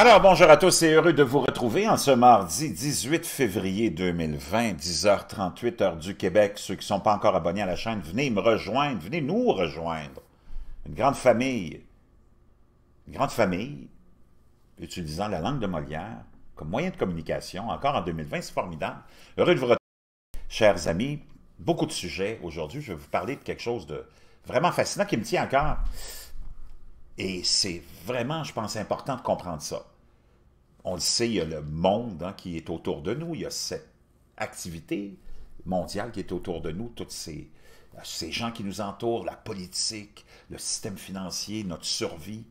Alors, bonjour à tous et heureux de vous retrouver en ce mardi 18 février 2020, 10h38 heure du Québec. Ceux qui ne sont pas encore abonnés à la chaîne, venez me rejoindre, venez nous rejoindre. Une grande famille, une grande famille, utilisant la langue de Molière comme moyen de communication, encore en 2020, c'est formidable. Heureux de vous retrouver, chers amis. Beaucoup de sujets aujourd'hui. Je vais vous parler de quelque chose de vraiment fascinant qui me tient à cœur. Et c'est vraiment, je pense, important de comprendre ça on le sait, il y a le monde hein, qui est autour de nous, il y a cette activité mondiale qui est autour de nous, toutes ces, ces gens qui nous entourent, la politique, le système financier, notre survie,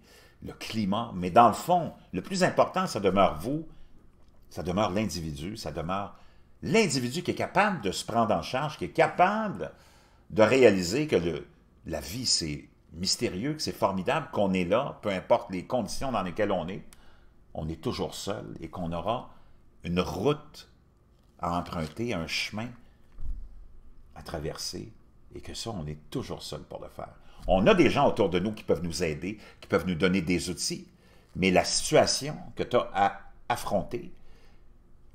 le climat. Mais dans le fond, le plus important, ça demeure vous, ça demeure l'individu, ça demeure l'individu qui est capable de se prendre en charge, qui est capable de réaliser que la vie, c'est mystérieux, que c'est formidable, qu'on est là, peu importe les conditions dans lesquelles on est on est toujours seul et qu'on aura une route à emprunter, un chemin à traverser, et que ça, on est toujours seul pour le faire. On a des gens autour de nous qui peuvent nous aider, qui peuvent nous donner des outils, mais la situation que tu as à affronter,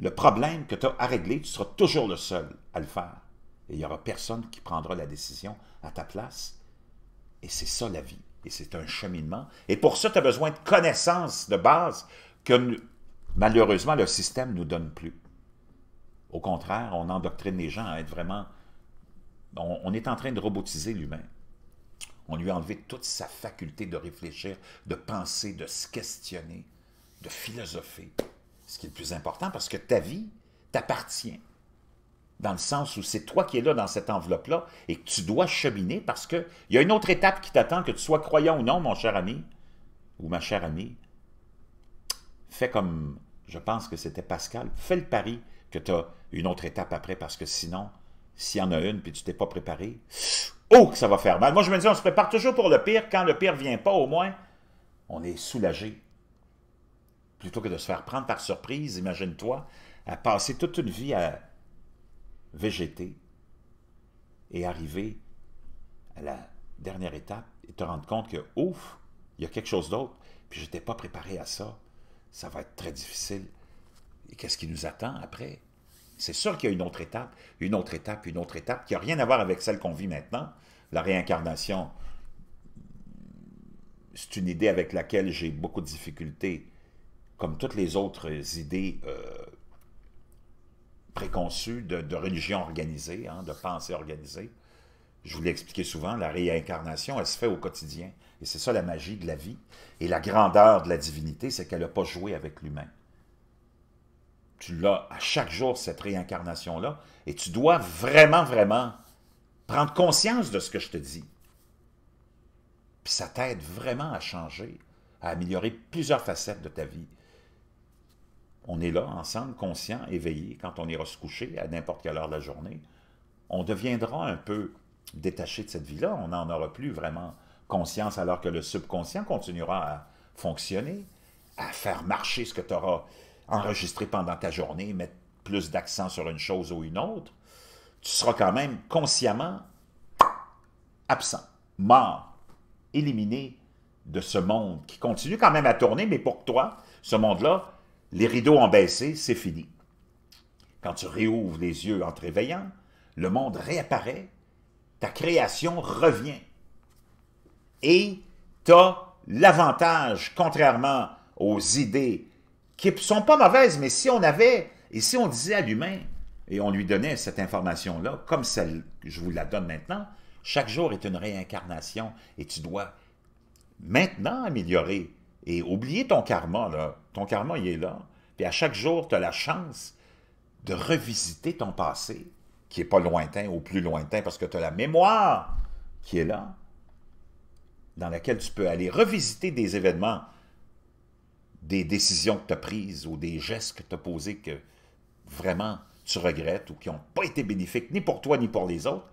le problème que tu as à régler, tu seras toujours le seul à le faire. Et il n'y aura personne qui prendra la décision à ta place. Et c'est ça la vie. Et c'est un cheminement. Et pour ça, tu as besoin de connaissances de base que malheureusement le système ne nous donne plus. Au contraire, on endoctrine les gens à être vraiment... On, est en train de robotiser l'humain. On lui a enlevé toute sa faculté de réfléchir, de penser, de se questionner, de philosopher. Ce qui est le plus important parce que ta vie t'appartient dans le sens où c'est toi qui es là dans cette enveloppe-là et que tu dois cheminer parce qu'il y a une autre étape qui t'attend, que tu sois croyant ou non, mon cher ami ou ma chère amie. Fais comme, je pense que c'était Pascal, fais le pari que tu as une autre étape après parce que sinon, s'il y en a une puis tu t'es pas préparé, oh, que ça va faire mal. Moi, je me dis, on se prépare toujours pour le pire. Quand le pire vient pas, au moins, on est soulagé. Plutôt que de se faire prendre par surprise, imagine-toi, à passer toute une vie à végéter et arriver à la dernière étape et te rendre compte que, ouf, il y a quelque chose d'autre, puis je n'étais pas préparé à ça. Ça va être très difficile. Et qu'est-ce qui nous attend après? C'est sûr qu'il y a une autre étape, une autre étape, une autre étape, qui n'a rien à voir avec celle qu'on vit maintenant. La réincarnation, c'est une idée avec laquelle j'ai beaucoup de difficultés, comme toutes les autres idées euh, préconçu de, religion organisée, hein, de pensée organisée. Je vous l'ai expliqué souvent, la réincarnation, elle se fait au quotidien. Et c'est ça la magie de la vie. Et la grandeur de la divinité, c'est qu'elle n'a pas joué avec l'humain. Tu l'as à chaque jour, cette réincarnation-là, et tu dois vraiment, vraiment prendre conscience de ce que je te dis. Puis ça t'aide vraiment à changer, à améliorer plusieurs facettes de ta vie on est là, ensemble, conscient, éveillé, quand on ira se coucher à n'importe quelle heure de la journée, on deviendra un peu détaché de cette vie-là, on n'en aura plus vraiment conscience alors que le subconscient continuera à fonctionner, à faire marcher ce que tu auras enregistré pendant ta journée, mettre plus d'accent sur une chose ou une autre, tu seras quand même consciemment absent, mort, éliminé de ce monde qui continue quand même à tourner, mais pour toi, ce monde-là les rideaux ont baissé, c'est fini. Quand tu réouvres les yeux en te réveillant, le monde réapparaît, ta création revient. Et tu as l'avantage, contrairement aux idées qui ne sont pas mauvaises, mais si on avait, et si on disait à l'humain, et on lui donnait cette information-là, comme celle que je vous la donne maintenant, chaque jour est une réincarnation et tu dois maintenant améliorer et oublier ton karma. Là. Ton karma, il est là. Puis à chaque jour, tu as la chance de revisiter ton passé, qui n'est pas lointain ou plus lointain, parce que tu as la mémoire qui est là, dans laquelle tu peux aller revisiter des événements, des décisions que tu as prises ou des gestes que tu as posés que vraiment tu regrettes ou qui n'ont pas été bénéfiques ni pour toi ni pour les autres,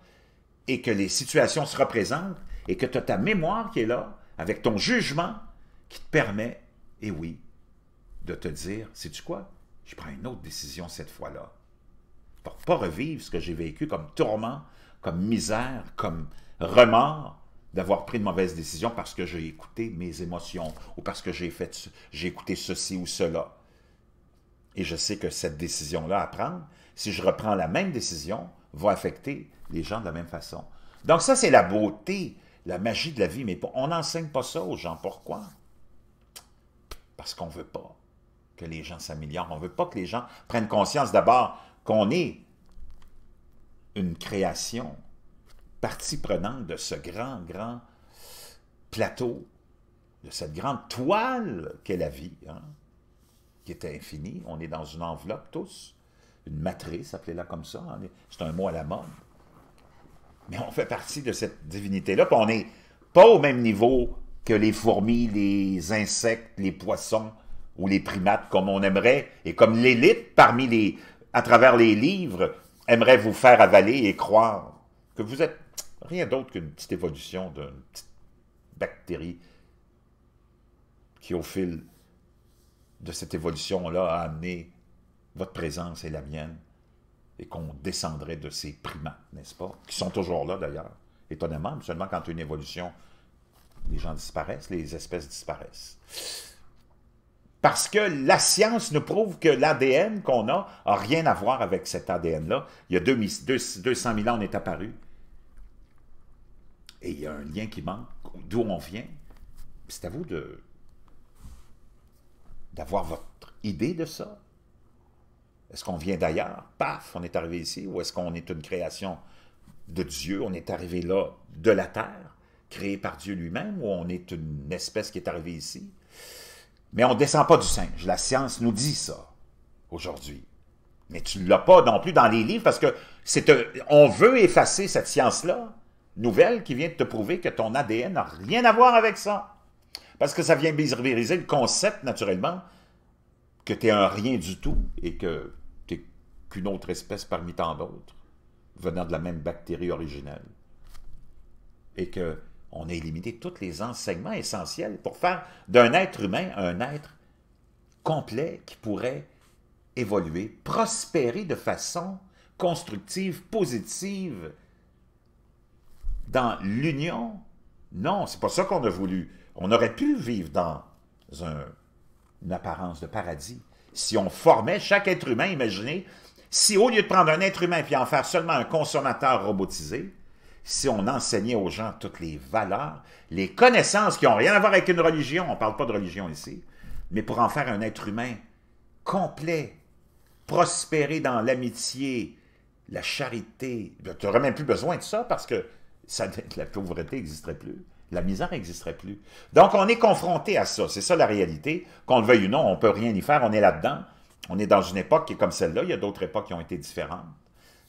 et que les situations se représentent et que tu as ta mémoire qui est là, avec ton jugement, qui te permet, et oui, de te dire, sais-tu quoi? Je prends une autre décision cette fois-là. Pour pas revivre ce que j'ai vécu comme tourment, comme misère, comme remords d'avoir pris de mauvaises décisions parce que j'ai écouté mes émotions ou parce que j'ai fait j'ai écouté ceci ou cela. Et je sais que cette décision-là à prendre, si je reprends la même décision, va affecter les gens de la même façon. Donc ça, c'est la beauté, la magie de la vie, mais on n'enseigne pas ça aux gens. Pourquoi? Parce qu'on ne veut pas que les gens s'améliorent. On ne veut pas que les gens prennent conscience d'abord qu'on est une création partie prenante de ce grand, grand plateau, de cette grande toile qu'est la vie, hein, qui est infinie. On est dans une enveloppe tous, une matrice, appelez-la comme ça. Hein. C'est un mot à la mode. Mais on fait partie de cette divinité-là, puis on n'est pas au même niveau que les fourmis, les insectes, les poissons, ou les primates comme on aimerait, et comme l'élite parmi les, à travers les livres, aimerait vous faire avaler et croire que vous êtes rien d'autre qu'une petite évolution d'une petite bactérie qui, au fil de cette évolution-là, a amené votre présence et la mienne, et qu'on descendrait de ces primates, n'est-ce pas? Qui sont toujours là, d'ailleurs, étonnamment, seulement quand une évolution, les gens disparaissent, les espèces disparaissent parce que la science nous prouve que l'ADN qu'on a n'a rien à voir avec cet ADN-là. Il y a 200 000 ans, on est apparu. Et il y a un lien qui manque, d'où on vient. C'est à vous de d'avoir votre idée de ça. Est-ce qu'on vient d'ailleurs? Paf, on est arrivé ici. Ou est-ce qu'on est une création de Dieu? On est arrivé là, de la terre, créée par Dieu lui-même, ou on est une espèce qui est arrivée ici? Mais on ne descend pas du singe. La science nous dit ça aujourd'hui. Mais tu ne l'as pas non plus dans les livres parce que c'est euh, on veut effacer cette science-là, nouvelle, qui vient de te prouver que ton ADN n'a rien à voir avec ça. Parce que ça vient bizarrer le concept, naturellement, que tu es un rien du tout et que tu n'es qu'une autre espèce parmi tant d'autres, venant de la même bactérie originelle. Et que on a éliminé tous les enseignements essentiels pour faire d'un être humain un être complet qui pourrait évoluer, prospérer de façon constructive, positive, dans l'union. Non, c'est pas ça qu'on a voulu. On aurait pu vivre dans un, une apparence de paradis si on formait chaque être humain, imaginez, si au lieu de prendre un être humain et en faire seulement un consommateur robotisé, si on enseignait aux gens toutes les valeurs, les connaissances qui n'ont rien à voir avec une religion, on ne parle pas de religion ici, mais pour en faire un être humain complet, prospérer dans l'amitié, la charité. Ben, tu n'aurais même plus besoin de ça parce que la pauvreté n'existerait plus. La misère n'existerait plus. Donc, on est confronté à ça. C'est ça la réalité. Qu'on le veuille ou non, on ne peut rien y faire. On est là-dedans. On est dans une époque qui est comme celle-là. Il y a d'autres époques qui ont été différentes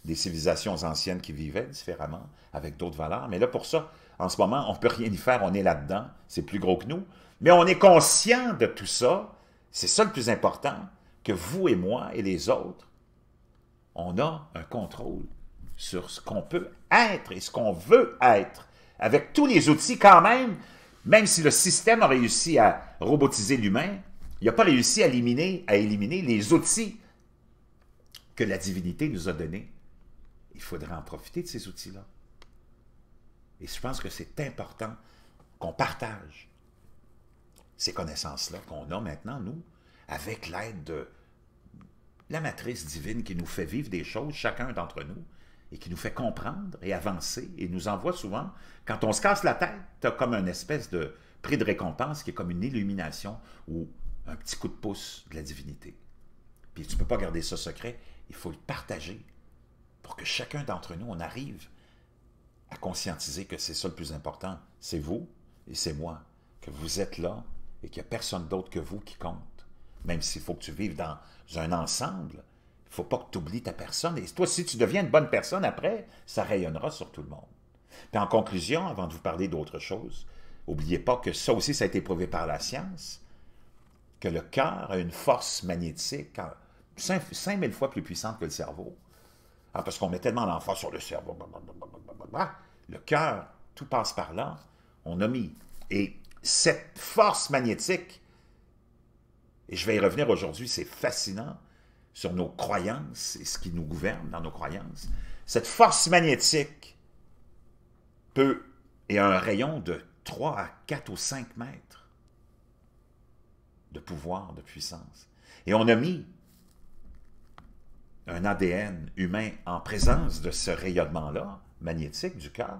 des civilisations anciennes qui vivaient différemment, avec d'autres valeurs. Mais là, pour ça, en ce moment, on ne peut rien y faire, on est là-dedans, c'est plus gros que nous. Mais on est conscient de tout ça, c'est ça le plus important, que vous et moi et les autres, on a un contrôle sur ce qu'on peut être et ce qu'on veut être, avec tous les outils quand même, même si le système a réussi à robotiser l'humain, il n'a pas réussi à éliminer, à éliminer les outils que la divinité nous a donnés il faudrait en profiter de ces outils-là. Et je pense que c'est important qu'on partage ces connaissances-là qu'on a maintenant, nous, avec l'aide de la matrice divine qui nous fait vivre des choses, chacun d'entre nous, et qui nous fait comprendre et avancer, et nous envoie souvent, quand on se casse la tête, comme un espèce de prix de récompense qui est comme une illumination ou un petit coup de pouce de la divinité. Puis tu ne peux pas garder ça secret, il faut le partager pour que chacun d'entre nous, on arrive à conscientiser que c'est ça le plus important. C'est vous et c'est moi, que vous êtes là et qu'il n'y a personne d'autre que vous qui compte. Même s'il faut que tu vives dans un ensemble, il ne faut pas que tu oublies ta personne. Et toi, si tu deviens une bonne personne après, ça rayonnera sur tout le monde. Puis en conclusion, avant de vous parler d'autre chose, n'oubliez pas que ça aussi, ça a été prouvé par la science, que le cœur a une force magnétique 5000 hein, fois plus puissante que le cerveau. Ah, parce qu'on met tellement l'enfant sur le cerveau. Bah, bah, bah, le cœur, tout passe par là. On a mis. Et cette force magnétique, et je vais y revenir aujourd'hui, c'est fascinant sur nos croyances et ce qui nous gouverne dans nos croyances. Cette force magnétique peut, et un rayon de 3 à 4 ou 5 mètres de pouvoir, de puissance. Et on a mis un ADN humain en présence de ce rayonnement-là, magnétique du cœur.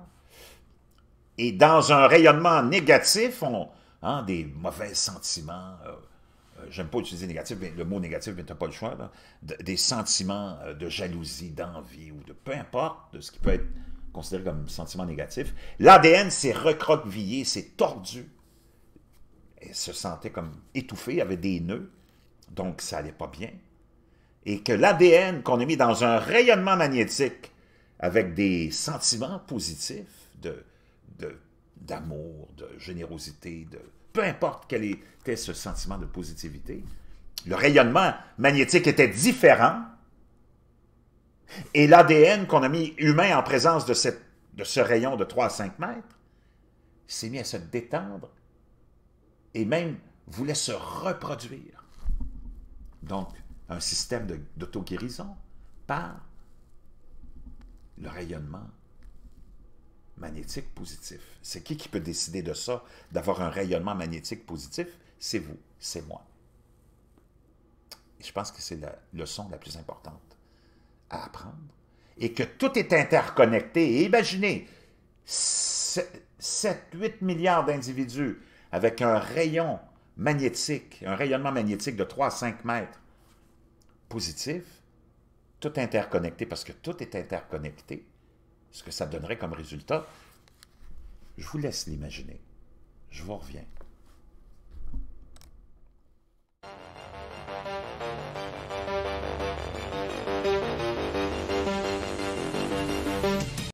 Et dans un rayonnement négatif, on, a hein, des mauvais sentiments, euh, euh, j'aime pas utiliser négatif, mais le mot négatif, mais tu pas le choix, des sentiments euh, de jalousie, d'envie, ou de peu importe de ce qui peut être considéré comme sentiment négatif, l'ADN s'est recroquevillé, s'est tordu, et se sentait comme étouffé, avait des nœuds, donc ça n'allait pas bien et que l'ADN qu'on a mis dans un rayonnement magnétique avec des sentiments positifs de d'amour, de, générosité, de peu importe quel était ce sentiment de positivité, le rayonnement magnétique était différent et l'ADN qu'on a mis humain en présence de, cette, de ce rayon de 3 à 5 mètres s'est mis à se détendre et même voulait se reproduire. Donc, un système d'auto-guérison par le rayonnement magnétique positif. C'est qui qui peut décider de ça, d'avoir un rayonnement magnétique positif? C'est vous, c'est moi. je pense que c'est la leçon la plus importante à apprendre. Et que tout est interconnecté. imaginez, 7-8 milliards d'individus avec un rayon magnétique, un rayonnement magnétique de 3 à 5 mètres, positif, tout interconnecté, parce que tout est interconnecté, ce que ça donnerait comme résultat, je vous laisse l'imaginer. Je vous reviens.